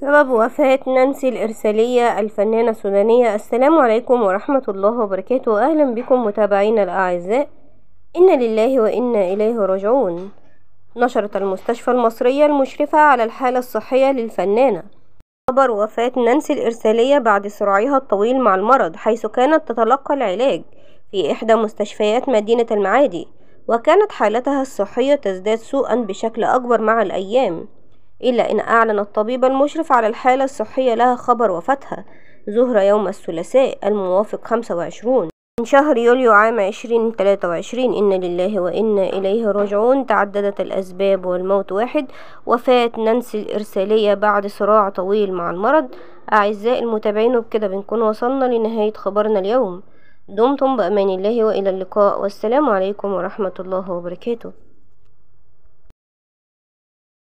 سبب وفاة نانسي الإرسالية الفنانة السودانية السلام عليكم ورحمة الله وبركاته أهلا بكم متابعينا الأعزاء إن لله وإنا إليه راجعون نشرت المستشفى المصرية المشرفة على الحالة الصحية للفنانة خبر وفاة نانسي الإرسالية بعد صراعها الطويل مع المرض حيث كانت تتلقى العلاج في إحدى مستشفيات مدينة المعادي وكانت حالتها الصحية تزداد سوءا بشكل أكبر مع الأيام إلا أن أعلن الطبيب المشرف على الحالة الصحية لها خبر وفاتها ظهر يوم الثلاثاء الموافق 25 من شهر يوليو عام 2023 إن لله وإنا إليه راجعون تعددت الأسباب والموت واحد وفاة نانسي الإرسالية بعد صراع طويل مع المرض أعزائي المتابعين وبكده بنكون وصلنا لنهاية خبرنا اليوم دمتم بأمان الله وإلى اللقاء والسلام عليكم ورحمة الله وبركاته